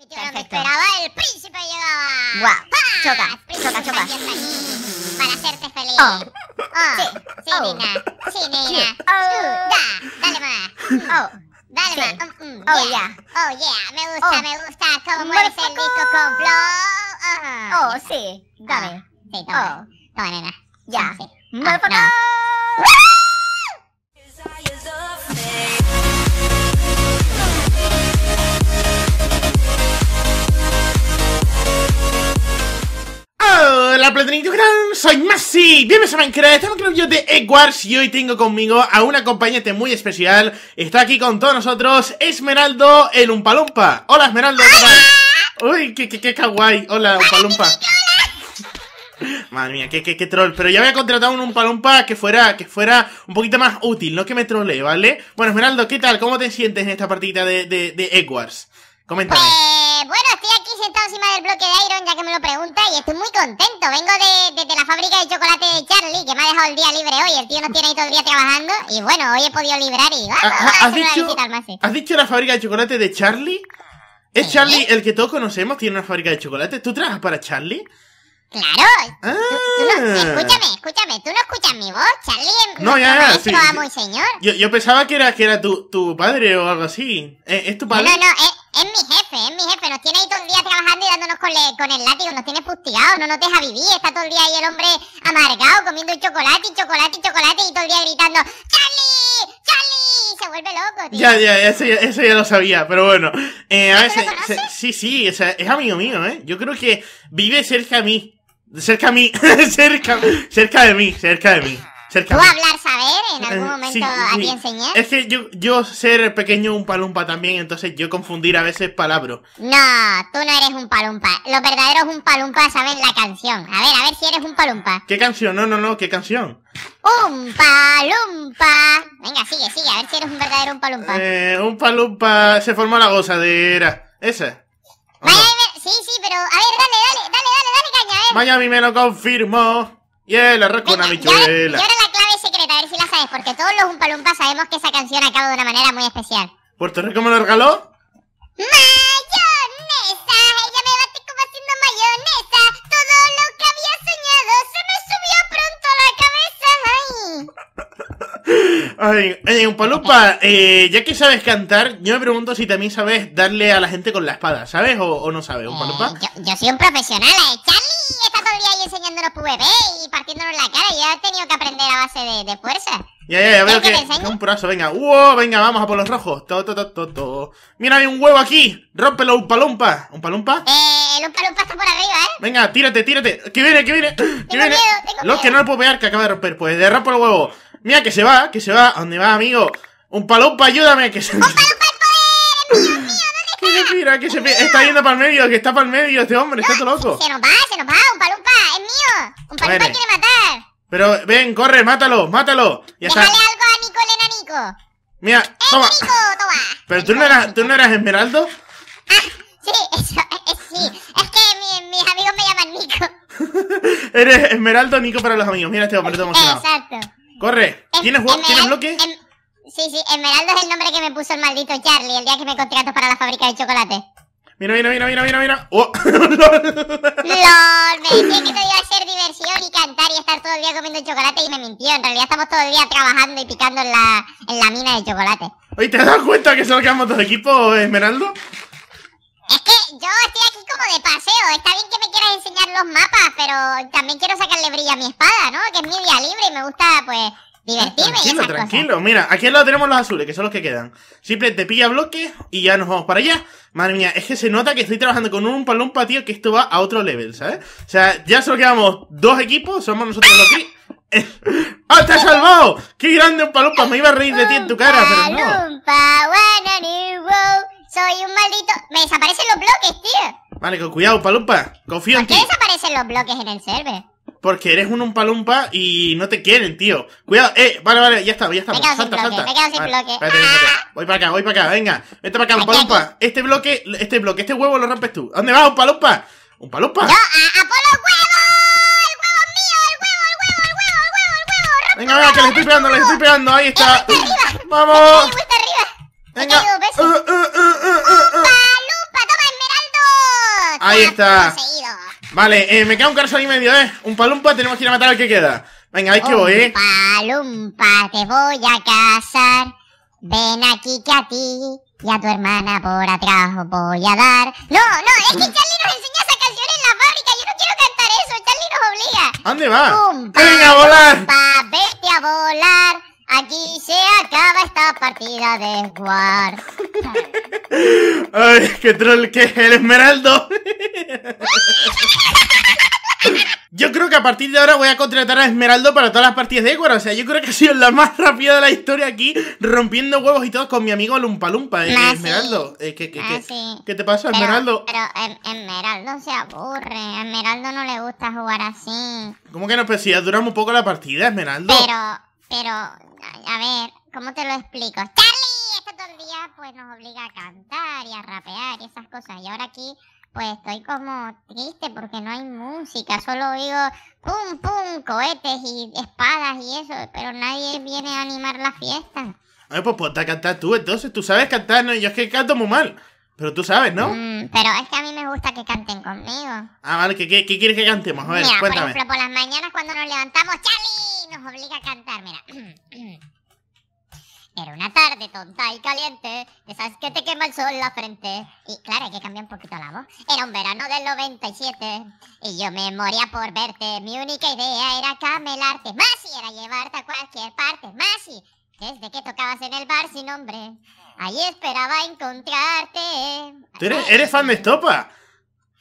Viste no me esperaba, el príncipe llegaba. Wow. Choca, choca, choca. para hacerte feliz. Oh. Oh. Sí, sí, oh. nena. Sí, nena. Oh. dale más. Oh. Dale más. Mm, mm. oh, yeah. Oh, yeah. Me gusta, oh. me gusta cómo mueves el disco con flow. Oh, oh. sí. Dame. Sí, toma. Oh. Toma, nena. Ya. Gran, soy Masi, bienvenidos a Minecraft, estamos en el video de Edwards y hoy tengo conmigo a una acompañante muy especial Está aquí con todos nosotros, Esmeraldo el Umpalumpa Hola Esmeraldo, ¿qué Uy, qué, kawaii, hola Umpalumpa Madre mía, qué, troll. Pero ya había contratado un Umpalumpa que fuera, que fuera un poquito más útil, no que me trolee, ¿vale? Bueno, Esmeraldo, ¿qué tal? ¿Cómo te sientes en esta partida de, de, de Edwards? Coméntame. Pues, bueno, estoy aquí sentado encima del bloque de Iron, ya que me lo pregunta, y estoy muy contento. Vengo de, de, la fábrica de chocolate de Charlie, que me ha dejado el día libre hoy. El tío no tiene ahí todo el día trabajando, y bueno, hoy he podido librar y ah, vamos, a hacer una visita al ¿Has dicho la fábrica de chocolate de Charlie? ¿Es ¿Eh? Charlie el que todos conocemos? Tiene una fábrica de chocolate. ¿Tú trabajas para Charlie? Claro. Ah. escúchame, escúchame. Tú no escuchas mi voz, Charlie. No, ya, Maestro, sí, amo señor. Yo, yo, pensaba que era, que era tu, tu padre o algo así. ¿Es, ¿Eh, es tu padre? No, no, es, es mi jefe, es mi jefe. Nos tiene ahí todo el día trabajando y dándonos con, con el látigo. Nos tiene fustigados, no nos deja vivir. Está todo el día ahí el hombre amargado, comiendo chocolate y chocolate y chocolate y todo el día gritando ¡Charlie! ¡Charlie! Se vuelve loco, tío. Ya, ya, eso, ya, eso ya lo sabía, pero bueno. Eh, a veces, sí, sí, es amigo mío, ¿eh? Yo creo que vive cerca a mí. Cerca a mí, cerca, cerca de mí, cerca de mí. ¿Tú hablar saber en algún eh, momento a ti Es que yo, yo ser pequeño un palumpa también, entonces yo confundir a veces palabras. No, tú no eres un palumpa. Lo verdadero es un palumpa saben la canción. A ver, a ver si eres un palumpa. ¿Qué canción? No, no, no, ¿qué canción? Un palumpa. Venga, sigue, sigue, a ver si eres un verdadero un palumpa. Eh, un palumpa se formó la gozadera. Esa. Vaya, sí, sí, pero a ver, dale, dale, dale, dale, dale caña, a ver. Miami me lo confirmó. Y el arroz con bichuela porque todos los Umpalumpas sabemos que esa canción acaba de una manera muy especial. ¿Puerto Rico me lo regaló? Ay, eh, palumpa, eh, ya que sabes cantar, yo me pregunto si también sabes darle a la gente con la espada, ¿sabes o, no sabes, un eh, palumpa? yo, soy un profesional, ¿eh? Charlie está todo el día ahí enseñándonos PvP y partiéndonos la cara. Yo he tenido que aprender a base de, fuerza. Ya, ya, ya veo que, que, un brazo, venga. ¡Wow! Venga, vamos a por los rojos. Todo, todo, todo, todo. Mira, hay un huevo aquí. Rómpelo, un palumpa. ¿Un palumpa? Eh, el un palumpa está por arriba, ¿eh? Venga, tírate, tírate. Que viene, que viene. Que viene. Miedo, que no lo puedo pegar, que acaba de romper. Pues derrapa el huevo. Mira que se va, que se va. ¿A dónde va, amigo? Un palumpa, ayúdame, que se. ¡Un palumpa es poder! es mío! ¿Dónde está? Que se pira, que se Está yendo para el medio, que está para el medio este hombre, está todo loco. Se nos va, se nos va, un palumpa, es mío. Un palumpa quiere matar. Pero ven, corre, mátalo, mátalo. Ya Déjale algo a Nico, el Nico. Mira, eh, toma. Nico, toma. Pero tú no eras, tú no eras Esmeraldo. Ah, sí, eso, es, sí. Es que mis amigos me llaman Nico. Eres Esmeraldo Nico para los amigos. Mira este hombre emocionado. Exacto. Corre. Em, ¿Tienes, ¿tienes bloque? Em, sí, sí, Esmeraldo es el nombre que me puso el maldito Charlie el día que me contrató para la fábrica de chocolate. Mira, mira, mira, mira, mira, mira. Oh. LOL, me decía que te iba a hacer diversión y cantar y estar todo el día comiendo chocolate y me mintió. En realidad estamos todo el día trabajando y picando en la, en la mina de chocolate. Oye, ¿te has dado cuenta que solo quedamos dos equipos, Esmeraldo? Es que yo estoy aquí como de paseo. Está bien que me los mapas, pero también quiero sacarle brillo a mi espada, ¿no? Que es mi día libre y me gusta, pues, divertirme tranquilo, y esas tranquilo. Mira, aquí al lado tenemos los azules, que son los que quedan. Simplemente pilla bloques y ya nos vamos para allá. Madre mía, es que se nota que estoy trabajando con un palón tío, que esto va a otro level, ¿sabes? O sea, ya solo quedamos dos equipos, somos nosotros los que... ¡Ah, te has salvado! ¡Qué grande un palompa! Me iba a reír de ti en tu cara, pero no. Soy un maldito... Me desaparecen los bloques, tío. Vale, con cuidado, Palumpa. Confío en ti. ¿Por qué desaparecen los bloques en el server? Porque eres un umpalumpa y no te quieren, tío. Cuidado, eh, vale, vale, ya está, ya está. Me quedo salta, sin bloque, salta. Me quedo sin vale, bloque. Espérate, espérate. Ah. Voy para acá, voy para acá, venga. Vete para acá, umpalumpa. Este bloque, este bloque, este huevo lo rompes tú. dónde vas, umpalumpa? ¿Umpalumpa? ¡Yo a, a por los huevos! ¡El huevo mío! ¡El huevo, el huevo, el huevo, el huevo! El huevo. Venga, venga, que le estoy pegando, le estoy pegando. Ahí está. ¡Vamos! Está arriba. Venga. Ahí está. Vale, eh, me queda un carro y medio, ¿eh? Un palumpa, tenemos que ir a matar al que queda. Venga, ahí que voy, ¿eh? Palumpa, te voy a casar. Ven aquí que a ti y a tu hermana por atrás os voy a dar. No, no, es que Charlie nos enseña esa canción en la fábrica. Yo no quiero cantar eso, Charlie nos obliga. ¿A dónde va? Ven ¡Venga a volar! vete a volar. Aquí se acaba esta partida de jugar. Ay, qué troll que es el Esmeraldo. Yo creo que a partir de ahora voy a contratar a Esmeraldo para todas las partidas de Ecuador. O sea, yo creo que ha sido la más rápida de la historia aquí, rompiendo huevos y todo con mi amigo Lumpa Lumpa. Esmeraldo, ¿qué, te pasa, Esmeraldo? Pero em, Esmeraldo se aburre. A Esmeraldo no le gusta jugar así. ¿Cómo que no? Pues si ya duramos poco la partida, Esmeraldo. Pero, pero, a ver, ¿cómo te lo explico? todo el día pues nos obliga a cantar y a rapear y esas cosas. Y ahora aquí pues estoy como triste porque no hay música, solo oigo pum pum, cohetes y espadas y eso, pero nadie viene a animar la fiesta. ver pues ponte a cantar tú entonces, tú sabes cantar, ¿no? Yo es que canto muy mal. Pero tú sabes, ¿no? Mm, pero es que a mí me gusta que canten conmigo. Ah, vale, ¿qué, qué, quieres que cantemos? A ver, cuéntame. por ejemplo, por las mañanas cuando nos levantamos, ¡Chali! nos obliga a cantar, mira. Era una tarde tonta y caliente, esas que te quema el sol la frente. Y claro, hay que cambiar un poquito la voz. Era un verano del 97 y yo me moría por verte. Mi única idea era camelarte, más si era llevarte a cualquier parte, más si desde que tocabas en el bar sin nombre. Ahí esperaba encontrarte. ¿Tú eres, fan de Estopa?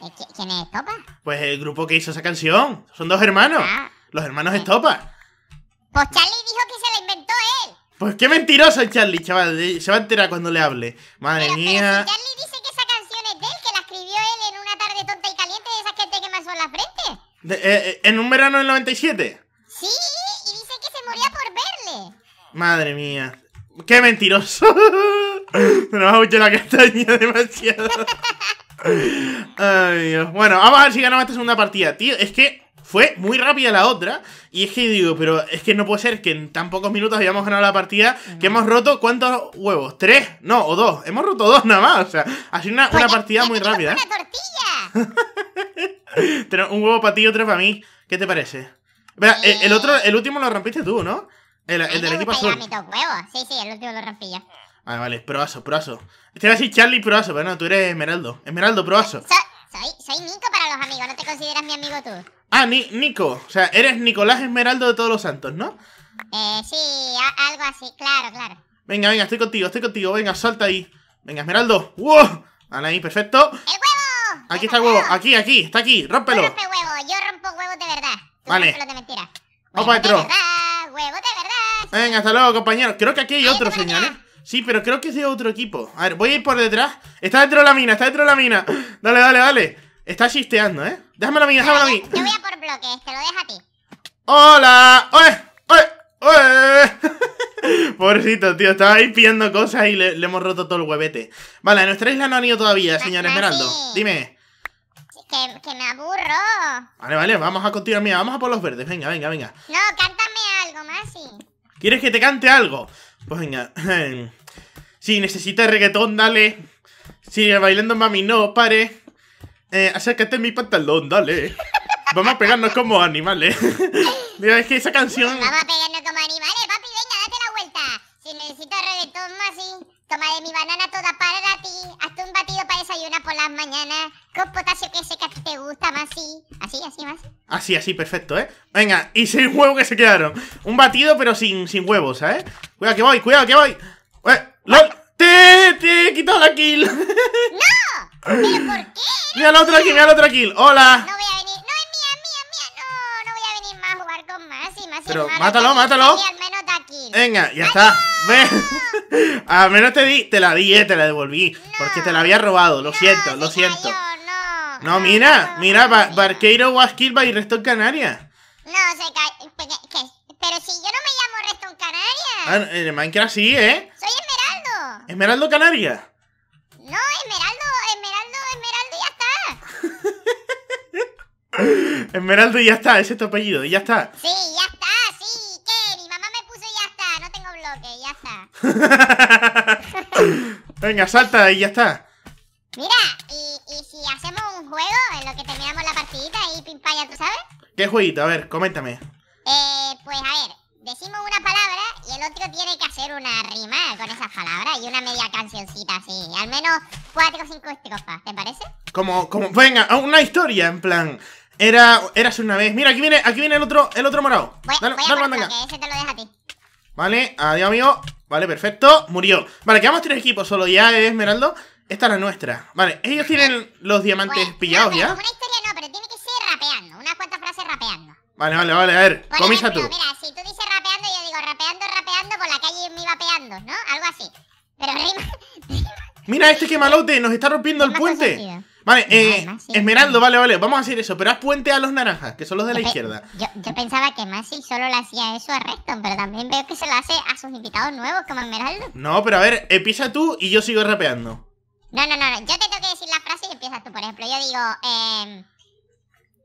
Eh, ¿Quién es Estopa? Pues el grupo que hizo esa canción. Son dos hermanos. Ah. Los hermanos eh. Estopa. Pues Charlie dijo que se la inventó, ¿eh? Pues qué mentiroso el Charlie, chaval. Eh, se va a enterar cuando le hable. Madre mía. Pero si Charlie dice que esa canción es de él, que la escribió él en una tarde tonta y caliente de esas que te quemas por la frente. Eh, eh, ¿En un verano del 97? Sí, y dice que se moría por verle. Madre mía. Qué mentiroso. Se nos ha hecho la castaña demasiado. Ay, Dios. Bueno, vamos a ver si ganamos esta segunda partida, tío. Es que fue muy rápida la otra. Y es que digo, pero es que no puede ser que en tan pocos minutos hayamos ganado la partida. Que hemos roto, ¿cuántos huevos? ¿Tres? No, o dos. Hemos roto dos nada más. O sea, ha sido una, partida muy rápida. ¡Una un huevo para ti otro para mí. ¿Qué te parece? el, otro, el último lo rompiste tú, ¿no? El, este del equipo azul. Sí, sí, el último lo rompí yo. Ah, vale, proazo, proaso. Este iba a Charlie Proaso, pero tú eres Esmeraldo. Esmeraldo Proaso. Soy, soy Nico para los amigos, ¿no te consideras mi amigo tú? Ah, Ni Nico. O sea, eres Nicolás Esmeraldo de Todos los Santos, ¿no? Eh, sí, algo así, claro, claro. Venga, venga, estoy contigo, estoy contigo. Venga, salta ahí. Venga, Esmeraldo. ¡Wow! Vale, ahí, perfecto. ¡El huevo! Aquí está el huevo, aquí, aquí, está aquí, rómpelo. Yo rompo huevo, yo rompo huevos de verdad. Tú vale. de mentira. Huevo de verdad, huevo de verdad. Venga, hasta luego, compañero. Creo que aquí hay otro, señores. Sí, pero creo que es de otro equipo. A ver, voy a ir por detrás. Está dentro de la mina, está dentro de la mina. Dale, dale, dale. Está chisteando, ¿eh? Déjame la mina, déjame la mina. Yo voy a por bloques, te lo dejo a ti. ¡Hola! ¡Oye! ¡Oye! ¡Oye! Pobrecito, tío, estaba ahí pidiendo cosas y le, hemos roto todo el huevete. Vale, nuestra isla no han ido todavía, señor Esmeraldo. Dime. Que, que, me aburro. Vale, vale, vamos a continuar. Mira, vamos a por los verdes. Venga, venga, venga. No, cántame algo, Masi. ¿Quieres que te cante algo? Pues venga. Em, si necesitas reggaetón, dale. Si bailando mami no pare. Eh, acércate mi pantalón, dale. Vamos a pegarnos como animales. Mira, es que esa canción. Vamos a pegarnos como animales, papi, venga, date la vuelta. Si necesitas reggaetón, más toma de mi banana toda para ti batido para desayunar por las mañanas con potasio que seca que te gusta más así. Así, así más. Así, así, perfecto, ¿eh? Venga, y seis huevo que se quedaron. Un batido, pero sin, sin huevos, ¿eh? Cuidado que voy, cuidado que voy. Eh, ¡Te, te he quitado la kill! ¡No! ¿Pero por qué? Mira la otra kill, la otra kill. ¡Hola! No voy a venir. No, es mía, mía, mía. No, no voy a venir más a jugar con más y más. Pero mátalo, mátalo. Al menos da kill. Venga, ya está. A ah, menos te di, la di, eh, te la devolví. porque te la había robado. Lo siento, lo siento. Cayó, no. no. mira, mira, Barqueiro was y by Canaria. Canarias. No, se cae. Pues, Pero si yo no me llamo Reston Canaria Ah, en Minecraft sí, ¿eh? Soy Esmeraldo. ¿Esmeraldo Canaria? No, Esmeraldo, Esmeraldo, Esmeraldo ya está. Esmeraldo y ya está, ese es tu apellido, y ya está. Sí, ya está. Venga, salta y ya está. Mira, y, si hacemos un juego en lo que terminamos la partidita y ya, ¿tú sabes? ¿Qué jueguito? A ver, coméntame. Eh, pues a ver, decimos una palabra y el otro tiene que hacer una rima con esas palabras y una media cancioncita así. Al menos cuatro o cinco estrofas, ¿te parece? Como, como, venga, una historia en plan. Era, eras una vez. Mira, aquí viene, aquí viene el otro, el otro morado. Voy, que ese te lo deja a ti. Vale, adiós amigo. Vale, perfecto. Murió. Vale, quedamos tres equipos solo ya, de eh, Esmeraldo. Esta es la nuestra. Vale, ellos tienen los diamantes pillados pillados no, ya. Una historia no, pero tiene que ser rapeando. Unas cuantas frases rapeando. Vale, vale, vale. A ver, Por comienza tú. Mira, si tú dices rapeando, yo digo rapeando, rapeando, por la calle me iba peando, ¿no? Algo así. Pero rima. rima. Mira, este que malote nos está rompiendo el puente. Vale, eh, Esmeraldo, vale, vale, vamos a hacer eso, pero haz puente a los naranjas, que son los de la izquierda. Yo, pensaba que Masi solo le hacía eso a Reston, pero también veo que se lo hace a sus invitados nuevos, como Esmeraldo. No, pero a ver, empieza tú y yo sigo rapeando. No, no, no, yo te tengo que decir la frase y empiezas tú, por ejemplo, yo digo, eh,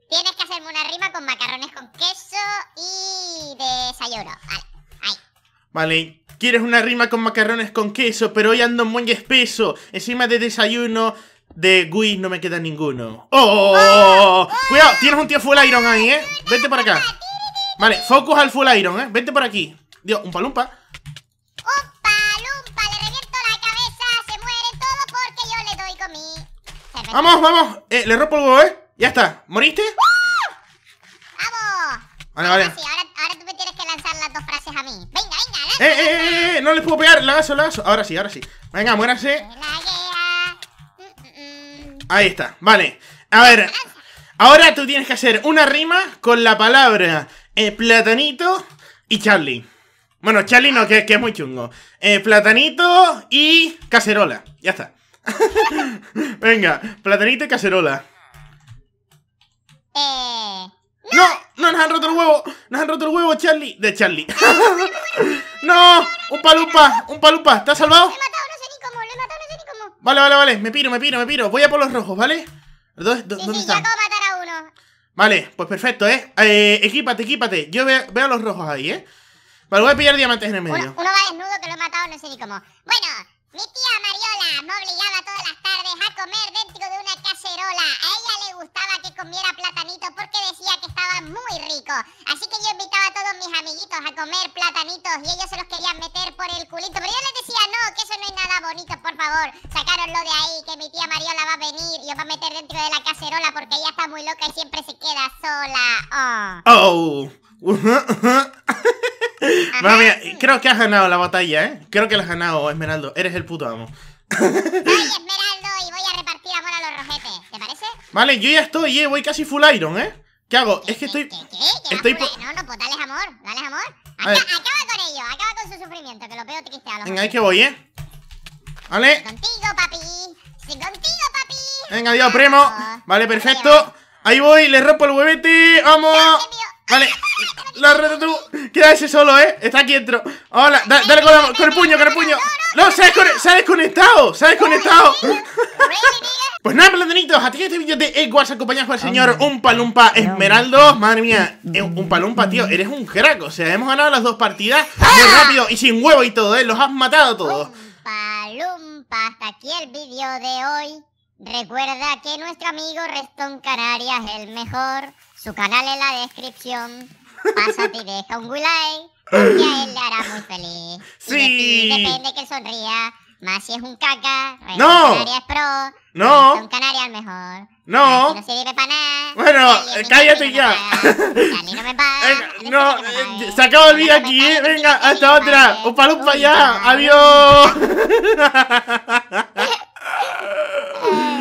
tienes que hacerme una rima con macarrones con queso y desayuno, vale, ahí. Vale, Quieres una rima con macarrones con queso, pero hoy ando muy espeso. Encima de desayuno de GUI no me queda ninguno. ¡Oh! oh, oh, oh ah, Cuidado, tienes un tío full iron ahí, ¿eh? vente para acá. Vale, focus al full iron, ¿eh? vente por aquí. Dios, un palumpa. palumpa, le reviento la cabeza, se muere todo porque yo le doy con Vamos, vamos. Eh, le rompo el huevo, ¿eh? Ya está. ¿Moriste? ¡Uh! ¡Vamos! Vale, vale. Ahora, sí, ahora, ahora tú me tienes que lanzar las dos frases a mí. Venga, venga, eh, lanza. Eh, eh, eh, eh, no les puedo pegar. Lagazo, lagazo. Ahora sí, ahora sí. Venga, muérase. Ahí está, vale. A ver, ahora tú tienes que hacer una rima con la palabra eh, platanito y Charlie. Bueno, Charlie no, que, es muy chungo. Eh, platanito y cacerola. Ya está. Venga, platanito y cacerola. Eh, no. no, nos han roto el huevo. Nos han roto el huevo, Charlie. De Charlie. no, un palupa, un palupa. has salvado? Vale, vale, vale. Me piro, me piro, me piro. Voy a por los rojos, ¿vale? ¿Dónde, dónde sí, sí, Yo acabo de matar a uno. Vale, pues perfecto, ¿eh? eh equípate, equípate. Yo veo, veo, los rojos ahí, ¿eh? Vale, voy a pillar diamantes en el medio. Uno, va desnudo que lo he matado, no sé ni cómo. Bueno, mi tía Mariola me obligaba todas las tardes a comer dentro de una cacerola. A ella le gustaba que comiera platanito porque decía que estaba muy rico. Así que yo invitaba a todos mis amiguitos a comer platanitos y ellos se los querían meter por el culito. Pero yo les decía que eso no es nada bonito, por favor. sacaronlo de ahí, que mi tía Mariola va a venir y os va a meter dentro de la cacerola porque ella está muy loca y siempre se queda sola. Oh. oh. Mami, creo que has ganado la batalla, ¿eh? Creo que la has ganado, Esmeraldo. Eres el puto amo. Ay, Esmeraldo y voy a repartir amor a los rojetes, ¿te parece? Vale, yo ya estoy, eh. Voy casi full iron, ¿eh? ¿Qué hago? es que estoy... ¿Qué? ¿Qué? ¿Qué estoy... No, no, pues dale amor, dale amor. Acá, acaba con ello, acaba su sufrimiento, que lo veo triste Venga, ahí que voy, ¿eh? Vale. contigo, papi. contigo, papi. Venga, adiós, primo. Vale, perfecto. Ahí voy, le rompo el huevete. Vamos. Vale, lo reto tú. solo, ¿eh? Está aquí dentro. Hola, dale con, el puño, con el puño. No, se ha, desconectado, se ha desconectado. Pues nada, platanitos, hasta aquí este vídeo de Wars acompañado por el señor Un Palumpa Esmeraldo. Madre mía, eh, Un Palumpa, tío, eres un crack. O sea, hemos ganado las dos partidas muy ¡Ah! rápido y sin huevo y todo, ¿eh? Los has matado todos. Palumpa, hasta aquí el vídeo de hoy. Recuerda que nuestro amigo Restón Canarias es el mejor. Su canal en la descripción. Pásate y deja un like. Y a él le hará muy feliz. Sí. depende que sonría. Más si es un caca. No. Canarias Pro. No. Un al mejor. No. No sirve para nada. Bueno, cállate ya. no me paga. No, eh, se acabó el día aquí. Venga, hasta otra. Un palo para allá. Adiós.